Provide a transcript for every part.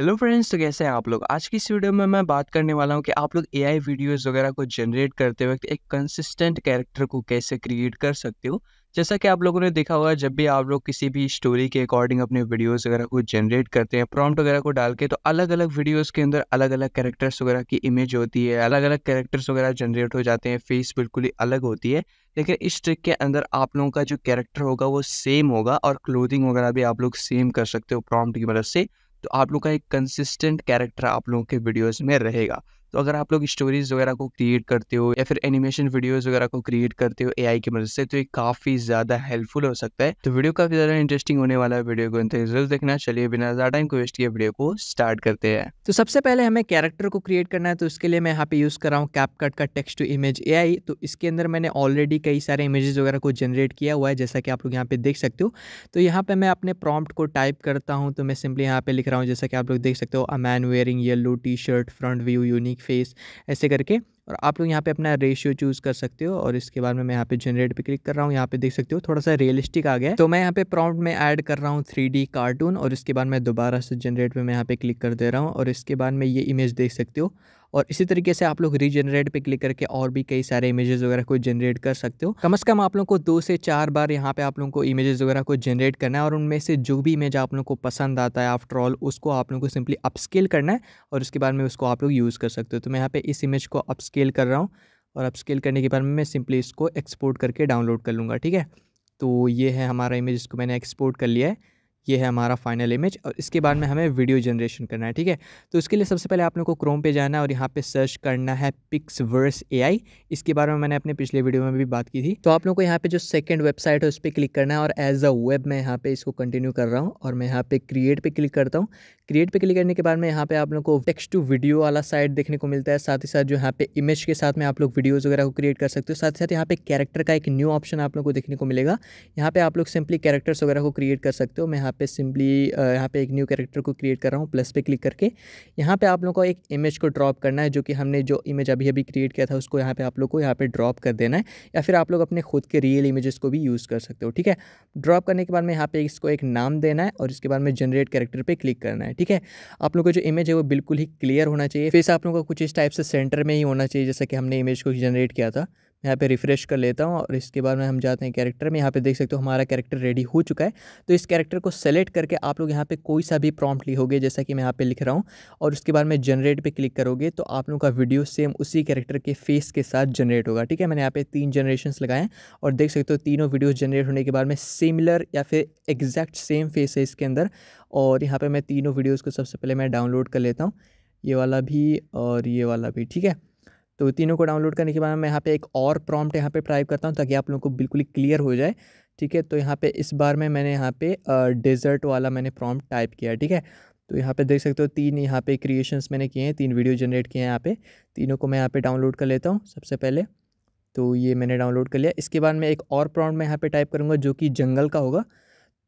hello friends तो कैसे हैं आप लोग आज की इस वीडियो में मैं बात करने वाला हूं कि आप लोग एआई वीडियोस वगैरह को जनरेट करते वक्त एक कंसिस्टेंट कैरेक्टर को कैसे क्रिएट कर सकते हो जैसा कि आप लोगों ने देखा होगा जब भी आप लोग किसी भी स्टोरी के अकॉर्डिंग अपने वीडियोस वगैरह को जनरेट करते हैं प्रॉम्प्ट वगैरह को डाल के तो अलग अलग वीडियोस के अंदर अलग अलग कैरेक्टर्स वगैरह की इमेज होती है अलग अलग कैरेक्टर्स वगैरह जनरेट हो जाते हैं फेस बिल्कुल ही अलग होती है लेकिन इस ट्रिक के अंदर आप लोगों का जो कैरेक्टर होगा वो सेम होगा और क्लोथिंग वगैरह भी आप लोग सेम कर सकते हो प्रॉम्प्ट की मदद से तो आप लोग का एक कंसिस्टेंट कैरेक्टर आप लोगों के वीडियोस में रहेगा तो अगर आप लोग स्टोरीज वगैरह को क्रिएट करते हो या फिर एनिमेशन वीडियोज वगैरह को क्रिएट करते हो एआई की मदद से तो ये काफी ज्यादा हेल्पफुल हो सकता है तो वीडियो काफी ज्यादा इंटरेस्टिंग होने वाला है वीडियो को जरूर देखना चलिए बिना ज्यादा टाइम को वेस्ट किए वीडियो को स्टार्ट करते हैं तो सबसे पहले हमें कैरेक्टर को क्रिएट करना है तो इसके लिए मैं यहाँ पे यूज कर रहा हूँ कैपकट का टेक्स्ट टू इमेज ए तो इसके अंदर मैंने ऑलरेडी कई सारे इमेजेस वगैरह को जनरेट किया हुआ है जैसा कि आप लोग यहाँ पे देख सकते हो तो यहाँ पे मैं अपने प्रॉम्प्ट को टाइप करता हूँ तो मैं सिंपली यहाँ पे लिख रहा हूँ जैसा कि आप लोग देख सकते हो a man wearing yellow T shirt front view unique like face ऐसे करके और आप लोग यहाँ पे अपना रेशियो चूज़ कर सकते हो और इसके बाद में मैं यहाँ पे जनरेट पे क्लिक कर रहा हूँ यहाँ पे देख सकते हो थोड़ा सा रियलिस्टिक आ गया तो मैं यहाँ पे प्रॉम्प्ट में ऐड कर रहा हूँ थ्री कार्टून और इसके बाद मैं दोबारा से जनरेट पे मैं यहाँ पे क्लिक कर दे रहा हूँ और इसके बाद में ये इमेज देख सकते हो और इसी तरीके से आप लोग रीजनरेट पे क्लिक करके और भी कई सारे इमेजेस वगैरह को जनरेट कर सकते हो कम से कम आप लोग को दो से चार बार यहाँ पे आप लोगों को इमेजेस वगैरह को जनरेट करना है और उनमें से जो भी इमेज आप लोग को पसंद आता है आफ्टर ऑल उसको आप लोग को सिंपली अपस्केल करना है और उसके बाद में उसको आप लोग यूज़ कर सकते हो तो मैं यहाँ पे इस इमेज को अपस्केल कर रहा हूँ और अपस्केल करने के बाद में मैं सिंपली इसको एक्सपोर्ट करके डाउनलोड कर लूँगा ठीक है तो ये है हमारा इमेज इसको मैंने एक्सपोर्ट कर लिया है ये है हमारा फाइनल इमेज और इसके बाद में हमें वीडियो जनरेशन करना है ठीक है तो इसके लिए सबसे पहले आप लोग को क्रोम पे जाना है और यहाँ पे सर्च करना है पिक्स ए आई इसके बारे में मैंने अपने पिछले वीडियो में भी बात की थी तो आप लोग को यहाँ पे जो सेकंड वेबसाइट है उस पर क्लिक करना है और एज अ वेब मैं यहाँ पे इसको कंटिन्यू कर रहा हूँ और मैं यहाँ पे क्रिएट पर क्लिक करता हूँ क्रिएट पे क्लिक करने के बाद में यहाँ पे आप लोग को टेक्स्ट टू वीडियो वाला साइट देखने को मिलता है साथ ही साथ जो यहाँ पे इमेज के साथ में आप लोग वीडियोज़ वगैरह को क्रिएट कर सकते हो साथ ही साथ यहाँ पे कैरेक्टर का एक न्यू ऑप्शन आप लोग को देखने को मिलेगा यहाँ पे आप लोग सिंपली कैरेक्टर्स वगैरह को क्रिएट कर सकते हो मैं यहाँ यहाँ पे सिंपली यहाँ पे एक न्यू कैरेक्टर को क्रिएट कर रहा हूँ प्लस पे क्लिक करके यहाँ पे आप लोगों को एक इमेज को ड्रॉप करना है जो कि हमने जो इमेज अभी अभी क्रिएट किया था उसको यहाँ पे आप लोग को यहाँ पे ड्रॉप कर देना है या फिर आप लोग अपने खुद के रियल इमेजेस को भी यूज़ कर सकते हो ठीक है ड्रॉप करने के बाद में यहाँ पे इसको एक नाम देना है और इसके बाद में जनरेट कैरेक्टर पर क्लिक करना है ठीक है आप लोग का जो इमेज है वो बिल्कुल ही क्लियर होना चाहिए फेस आप लोगों को कुछ इस टाइप से सेंटर में ही होना चाहिए जैसा कि हमने इमेज को जनरेट किया था यहाँ पे रिफ़्रेश कर लेता हूँ और इसके बाद में हम जाते हैं कैरेक्टर में यहाँ पे देख सकते हो हमारा कैरेक्टर रेडी हो चुका है तो इस कैरेक्टर को सेलेक्ट करके आप लोग यहाँ पे कोई सा भी प्रॉम्प्ट लिखोगे जैसा कि मैं यहाँ पे लिख रहा हूँ और उसके बाद में जनरेट पे क्लिक करोगे तो आप लोगों का वीडियो सेम उसी कैरेक्टर के फेस के साथ जनरेट होगा ठीक है मैंने यहाँ पे तीन जनरेशन लगाए और देख सकते हो तीनों वीडियोज़ जनरेट होने के बाद में सिमिलर या फिर एग्जैक्ट सेम फेस है इसके अंदर और यहाँ पर मैं तीनों वीडियोज़ को सबसे पहले मैं डाउनलोड कर लेता हूँ ये वाला भी और ये वाला भी ठीक है तो तीनों को डाउनलोड करने के बाद मैं यहाँ पे एक और प्रॉम्प्ट यहाँ पे टाइप करता हूँ ताकि आप लोगों को बिल्कुल ही क्लियर हो जाए ठीक है तो यहाँ पे इस बार में मैंने यहाँ पे डेजर्ट वाला मैंने प्रॉम्प्ट टाइप किया ठीक है तो यहाँ पे देख सकते हो तीन यहाँ पे क्रिएशंस मैंने किए हैं तीन वीडियो जनरेट किए हैं यहाँ पे तीनों को मैं यहाँ पे डाउनलोड कर लेता हूँ सबसे पहले तो ये मैंने डाउनलोड कर लिया इसके बाद मैं एक और प्रॉम्प्ट मैं यहाँ पे टाइप करूँगा जो कि जंगल का होगा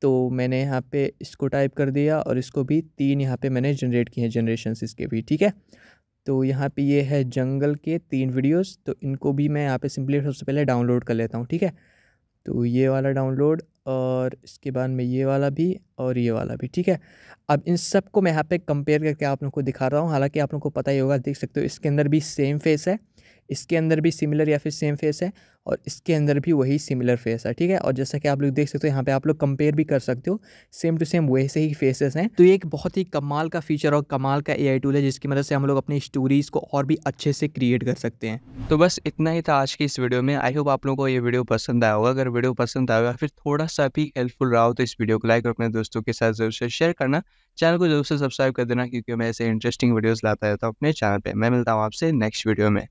तो मैंने यहाँ पे इसको टाइप कर दिया और इसको भी तीन यहाँ पे मैंने जनरेट किए हैं जनरेशन इसके भी ठीक है तो यहाँ पे ये है जंगल के तीन वीडियोस तो इनको भी मैं यहाँ पे सिंपली सबसे पहले डाउनलोड कर लेता हूँ ठीक है तो ये वाला डाउनलोड और इसके बाद में ये वाला भी और ये वाला भी ठीक है अब इन सब को मैं यहाँ पे कंपेयर करके आप लोग को दिखा रहा हूँ हालांकि आप लोग को पता ही होगा देख सकते हो इसके अंदर भी सेम फेस है इसके अंदर भी सिमिलर या फिर सेम फेस है और इसके अंदर भी वही सिमिलर फेस है ठीक है और जैसा कि आप लोग देख सकते हो यहाँ पे आप लोग कंपेयर भी कर सकते हो सेम टू सेम वैसे ही फेसेस हैं तो ये एक बहुत ही कमाल का फीचर और कमाल का ए टूल है जिसकी मदद मतलब से हम लोग अपनी स्टोरीज़ को और भी अच्छे से क्रिएट कर सकते हैं तो बस इतना ही था आज की इस वीडियो में आई होप आप लोगों को ये वीडियो पसंद आया होगा अगर वीडियो पसंद आया होगा फिर थोड़ा सा भी हेल्पफुल रहा हो तो इस वीडियो को लाइक और अपने दोस्तों के साथ जरूर से शेयर करना चैनल को जरूर से सब्सक्राइब कर देना क्योंकि मैं ऐसे इंटरेस्टिंग वीडियोज़ लाता रहता हूँ अपने चैनल पर मैं मिलता हूँ आपसे नेक्स्ट वीडियो में